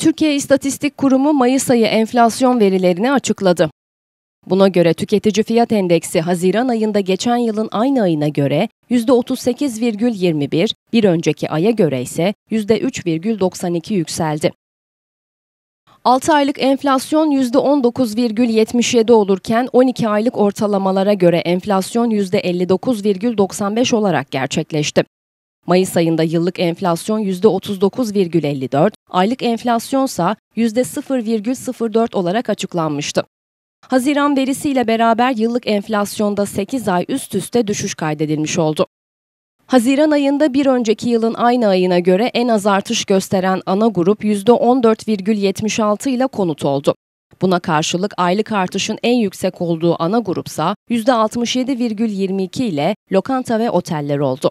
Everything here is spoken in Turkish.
Türkiye İstatistik Kurumu Mayıs ayı enflasyon verilerini açıkladı. Buna göre tüketici fiyat endeksi Haziran ayında geçen yılın aynı ayına göre %38,21, bir önceki aya göre ise %3,92 yükseldi. 6 aylık enflasyon %19,77 olurken 12 aylık ortalamalara göre enflasyon %59,95 olarak gerçekleşti. Mayıs ayında yıllık enflasyon %39,54, aylık enflasyonsa %0,04 olarak açıklanmıştı. Haziran verisiyle beraber yıllık enflasyonda 8 ay üst üste düşüş kaydedilmiş oldu. Haziran ayında bir önceki yılın aynı ayına göre en az artış gösteren ana grup %14,76 ile konut oldu. Buna karşılık aylık artışın en yüksek olduğu ana grupsa %67,22 ile lokanta ve oteller oldu.